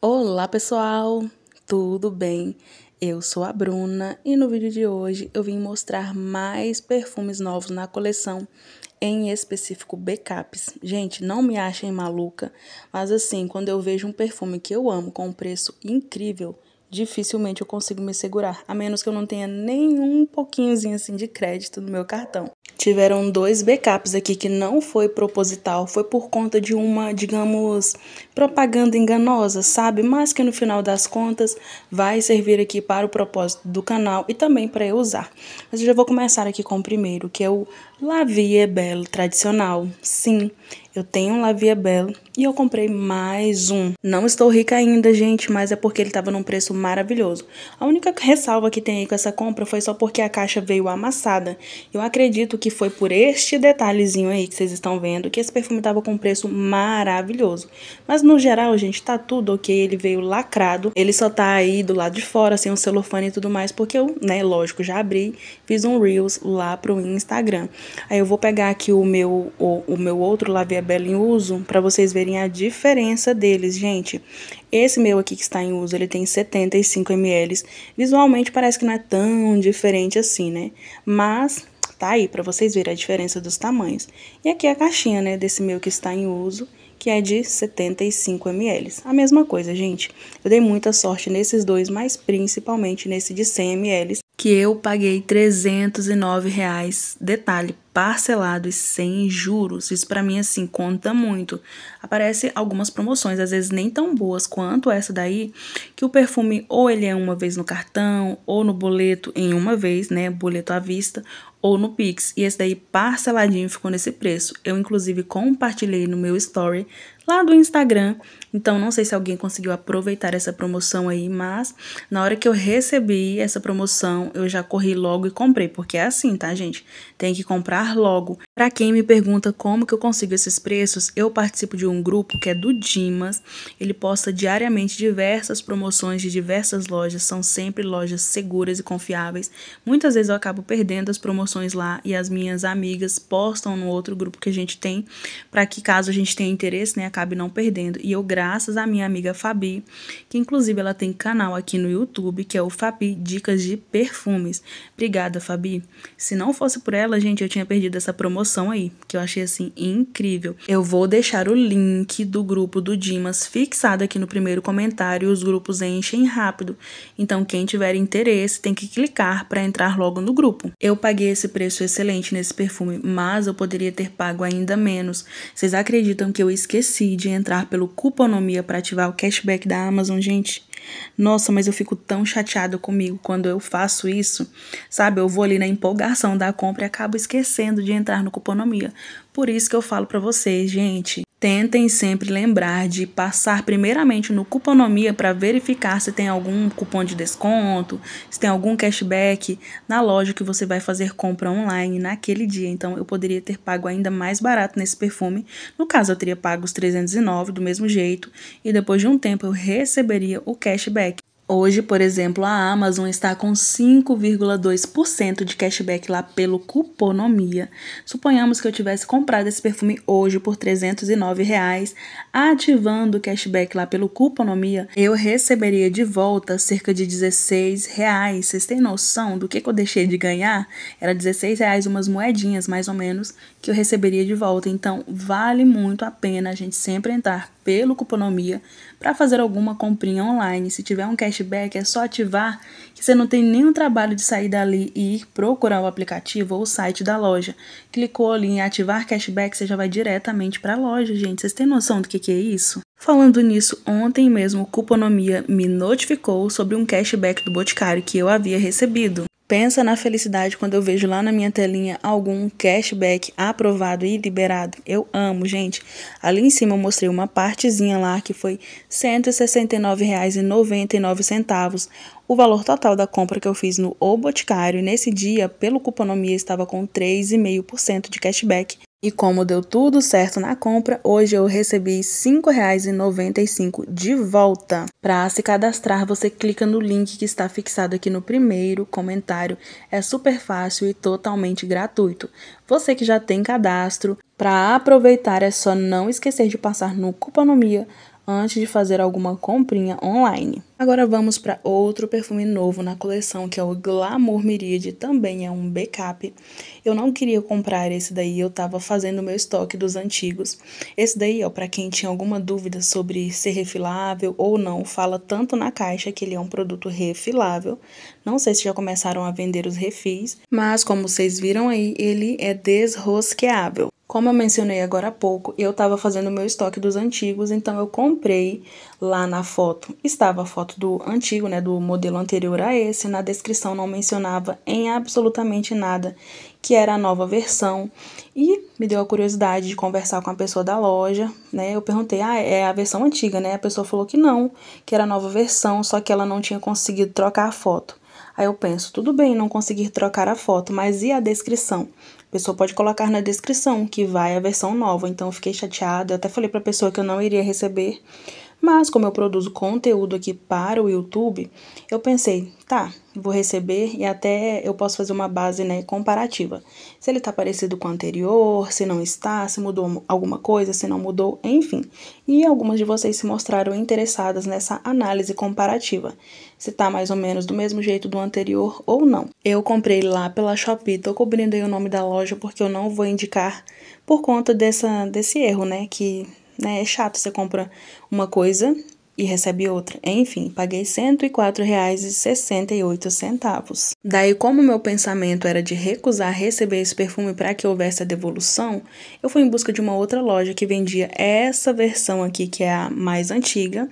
Olá pessoal, tudo bem? Eu sou a Bruna e no vídeo de hoje eu vim mostrar mais perfumes novos na coleção, em específico backups. Gente, não me achem maluca, mas assim, quando eu vejo um perfume que eu amo com um preço incrível, dificilmente eu consigo me segurar, a menos que eu não tenha nenhum pouquinhozinho assim de crédito no meu cartão tiveram dois backups aqui que não foi proposital, foi por conta de uma, digamos, propaganda enganosa, sabe? Mas que no final das contas vai servir aqui para o propósito do canal e também para eu usar. Mas eu já vou começar aqui com o primeiro, que é o lavia Belle tradicional. Sim, eu tenho um Lavie Belle e eu comprei mais um. Não estou rica ainda, gente, mas é porque ele estava num preço maravilhoso. A única ressalva que tem aí com essa compra foi só porque a caixa veio amassada. Eu acredito que foi por este detalhezinho aí que vocês estão vendo que esse perfume tava com um preço maravilhoso. Mas no geral, gente, tá tudo ok, ele veio lacrado. Ele só tá aí do lado de fora, sem assim, um celofane e tudo mais, porque eu, né, lógico, já abri, fiz um Reels lá pro Instagram. Aí eu vou pegar aqui o meu, o, o meu outro Lavia Bella em uso para vocês verem a diferença deles, gente. Esse meu aqui que está em uso, ele tem 75 ml. Visualmente parece que não é tão diferente assim, né? Mas Tá aí para vocês verem a diferença dos tamanhos. E aqui é a caixinha, né, desse meu que está em uso, que é de 75 ml. A mesma coisa, gente. Eu dei muita sorte nesses dois, mas principalmente nesse de 100 ml, que eu paguei 309 reais, detalhe, parcelado e sem juros. Isso para mim assim conta muito. Aparece algumas promoções, às vezes nem tão boas quanto essa daí, que o perfume ou ele é uma vez no cartão ou no boleto em uma vez, né, boleto à vista, ou no Pix, e esse daí parceladinho ficou nesse preço. Eu, inclusive, compartilhei no meu story lá do Instagram. Então, não sei se alguém conseguiu aproveitar essa promoção aí, mas na hora que eu recebi essa promoção, eu já corri logo e comprei, porque é assim, tá, gente? Tem que comprar logo. Para quem me pergunta como que eu consigo esses preços, eu participo de um grupo que é do Dimas. Ele posta diariamente diversas promoções de diversas lojas, são sempre lojas seguras e confiáveis. Muitas vezes eu acabo perdendo as promoções lá e as minhas amigas postam no outro grupo que a gente tem, para que caso a gente tenha interesse, né, acabe não perdendo. E eu, graças à minha amiga Fabi, que inclusive ela tem canal aqui no YouTube, que é o Fabi Dicas de Perfumes. Obrigada, Fabi. Se não fosse por ela, gente, eu tinha perdido essa promoção aí, que eu achei assim incrível. Eu vou deixar o link do grupo do Dimas fixado aqui no primeiro comentário. Os grupos enchem rápido. Então, quem tiver interesse tem que clicar para entrar logo no grupo. Eu paguei esse preço excelente nesse perfume, mas eu poderia ter pago ainda menos. Vocês acreditam que eu esqueci de entrar pelo Cuponomia para ativar o cashback da Amazon, gente. Nossa, mas eu fico tão chateado comigo quando eu faço isso. Sabe, eu vou ali na empolgação da compra e acabo esquecendo de entrar no Cuponomia. Por isso que eu falo para vocês, gente, Tentem sempre lembrar de passar primeiramente no Cuponomia para verificar se tem algum cupom de desconto, se tem algum cashback na loja que você vai fazer compra online naquele dia. Então eu poderia ter pago ainda mais barato nesse perfume. No caso, eu teria pago os 309 do mesmo jeito e depois de um tempo eu receberia o cashback. Hoje, por exemplo, a Amazon está com 5,2% de cashback lá pelo Cuponomia. Suponhamos que eu tivesse comprado esse perfume hoje por 309, reais, ativando o cashback lá pelo Cuponomia, eu receberia de volta cerca de 16. Reais. Vocês têm noção do que, que eu deixei de ganhar? Era 16, reais, umas moedinhas mais ou menos, que eu receberia de volta. Então, vale muito a pena a gente sempre entrar pelo Cuponomia para fazer alguma comprinha online. Se tiver um cashback, é só ativar que você não tem nenhum trabalho de sair dali e ir procurar o aplicativo ou o site da loja. Clicou ali em ativar cashback, você já vai diretamente para a loja, gente. Vocês têm noção do que, que é isso? Falando nisso, ontem mesmo o Cuponomia me notificou sobre um cashback do Boticário que eu havia recebido. Pensa na felicidade quando eu vejo lá na minha telinha algum cashback aprovado e liberado. Eu amo, gente. Ali em cima eu mostrei uma partezinha lá que foi R$ 169,99, o valor total da compra que eu fiz no O Boticário. Nesse dia, pelo Cuponomia, estava com 3,5% de cashback. E como deu tudo certo na compra, hoje eu recebi R$ 5,95 de volta. Para se cadastrar, você clica no link que está fixado aqui no primeiro comentário. É super fácil e totalmente gratuito. Você que já tem cadastro, para aproveitar é só não esquecer de passar no Cupanomia antes de fazer alguma comprinha online. Agora vamos para outro perfume novo na coleção, que é o Glamour Miríade, também é um backup. Eu não queria comprar esse daí, eu tava fazendo meu estoque dos antigos. Esse daí, ó, para quem tinha alguma dúvida sobre ser refilável ou não, fala tanto na caixa que ele é um produto refilável. Não sei se já começaram a vender os refis, mas como vocês viram aí, ele é desrosqueável. Como eu mencionei agora há pouco, eu estava fazendo meu estoque dos antigos, então eu comprei lá na foto. Estava a foto do antigo, né, do modelo anterior a esse, na descrição não mencionava em absolutamente nada que era a nova versão. E me deu a curiosidade de conversar com a pessoa da loja, né? Eu perguntei: "Ah, é a versão antiga, né?" A pessoa falou que não, que era a nova versão, só que ela não tinha conseguido trocar a foto. Aí eu penso, tudo bem não conseguir trocar a foto, mas e a descrição? A pessoa pode colocar na descrição que vai a versão nova. Então eu fiquei chateada, eu até falei para a pessoa que eu não iria receber mas como eu produzo conteúdo aqui para o YouTube, eu pensei, tá, vou receber e até eu posso fazer uma base, né, comparativa. Se ele tá parecido com o anterior, se não está, se mudou alguma coisa, se não mudou, enfim. E algumas de vocês se mostraram interessadas nessa análise comparativa, se tá mais ou menos do mesmo jeito do anterior ou não. Eu comprei lá pela Shopee, tô cobrindo aí o nome da loja porque eu não vou indicar por conta dessa desse erro, né, que né? É chato, você compra uma coisa e recebe outra. Enfim, paguei R$ 104,68. Daí, como meu pensamento era de recusar receber esse perfume para que houvesse a devolução, eu fui em busca de uma outra loja que vendia essa versão aqui, que é a mais antiga,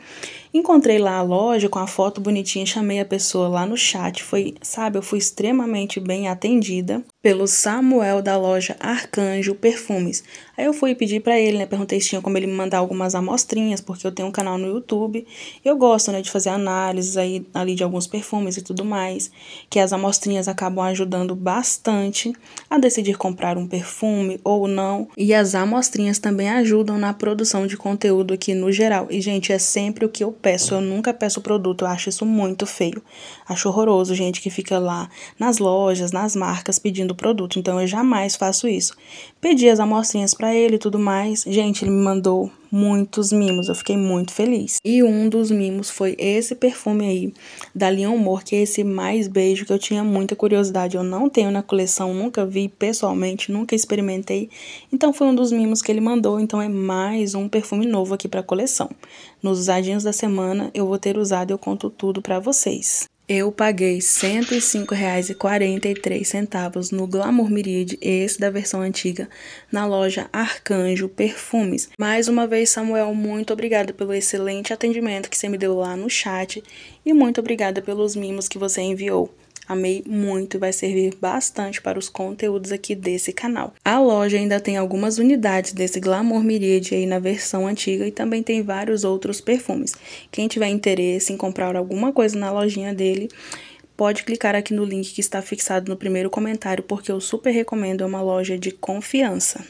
Encontrei lá a loja com a foto bonitinha, chamei a pessoa lá no chat. Foi, sabe, eu fui extremamente bem atendida pelo Samuel da loja Arcanjo Perfumes. Aí eu fui pedir para ele, né, perguntei se tinha como ele me mandar algumas amostrinhas, porque eu tenho um canal no YouTube. Eu gosto, né, de fazer análises aí ali de alguns perfumes e tudo mais, que as amostrinhas acabam ajudando bastante a decidir comprar um perfume ou não. E as amostrinhas também ajudam na produção de conteúdo aqui no geral. E gente, é sempre o que eu peço, eu nunca peço o produto, eu acho isso muito feio. Acho horroroso gente que fica lá nas lojas, nas marcas pedindo produto, então eu jamais faço isso. Pedi as amostrinhas para ele e tudo mais. Gente, ele me mandou muitos mimos. Eu fiquei muito feliz. E um dos mimos foi esse perfume aí da Leon Mor que é esse mais beijo que eu tinha muita curiosidade. Eu não tenho na coleção, nunca vi pessoalmente, nunca experimentei. Então foi um dos mimos que ele mandou, então é mais um perfume novo aqui para coleção. Nos usadinhos da semana eu vou ter usado, eu conto tudo para vocês. Eu paguei R$ 105,43 no Glamour Mirid, esse da versão antiga, na loja Arcanjo Perfumes. Mais uma vez, Samuel, muito obrigada pelo excelente atendimento que você me deu lá no chat e muito obrigada pelos mimos que você enviou. Amei muito, vai servir bastante para os conteúdos aqui desse canal. A loja ainda tem algumas unidades desse Glamour Miríade aí na versão antiga e também tem vários outros perfumes. Quem tiver interesse em comprar alguma coisa na lojinha dele, pode clicar aqui no link que está fixado no primeiro comentário, porque eu super recomendo, é uma loja de confiança.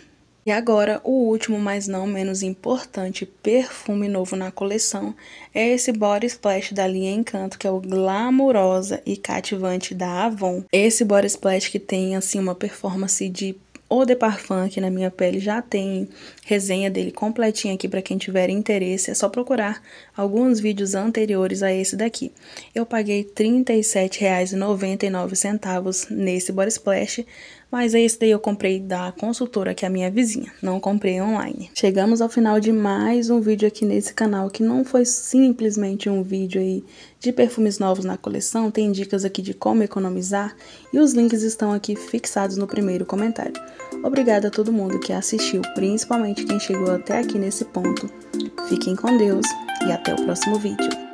E agora, o último, mas não menos importante, perfume novo na coleção é esse Body Splash da linha Encanto, que é o glamourosa e cativante da Avon. Esse Body Splash que tem, assim, uma performance de Eau de Parfum aqui na minha pele, já tem resenha dele completinha aqui para quem tiver interesse, é só procurar alguns vídeos anteriores a esse daqui. Eu paguei R$ 37,99 nesse Body Splash, mas esse é daí eu comprei da consultora, que é a minha vizinha. Não comprei online. Chegamos ao final de mais um vídeo aqui nesse canal, que não foi simplesmente um vídeo aí de perfumes novos na coleção. Tem dicas aqui de como economizar e os links estão aqui fixados no primeiro comentário. Obrigada a todo mundo que assistiu, principalmente quem chegou até aqui nesse ponto. Fiquem com Deus e até o próximo vídeo.